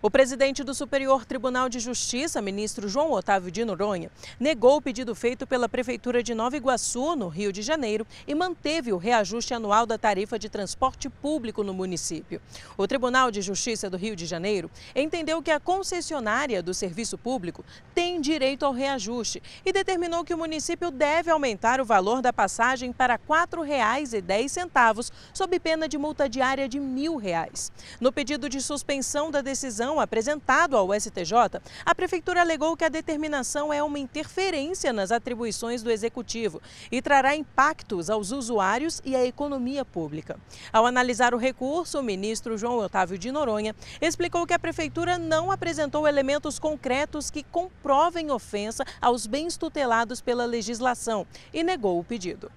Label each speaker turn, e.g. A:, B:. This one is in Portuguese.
A: O presidente do Superior Tribunal de Justiça, ministro João Otávio de Noronha, negou o pedido feito pela Prefeitura de Nova Iguaçu, no Rio de Janeiro, e manteve o reajuste anual da tarifa de transporte público no município. O Tribunal de Justiça do Rio de Janeiro entendeu que a concessionária do serviço público tem direito ao reajuste e determinou que o município deve aumentar o valor da passagem para R$ 4,10, sob pena de multa diária de R$ 1.000. No pedido de suspensão da decisão, reclamação apresentado ao STJ, a Prefeitura alegou que a determinação é uma interferência nas atribuições do Executivo e trará impactos aos usuários e à economia pública. Ao analisar o recurso, o ministro João Otávio de Noronha explicou que a Prefeitura não apresentou elementos concretos que comprovem ofensa aos bens tutelados pela legislação e negou o pedido.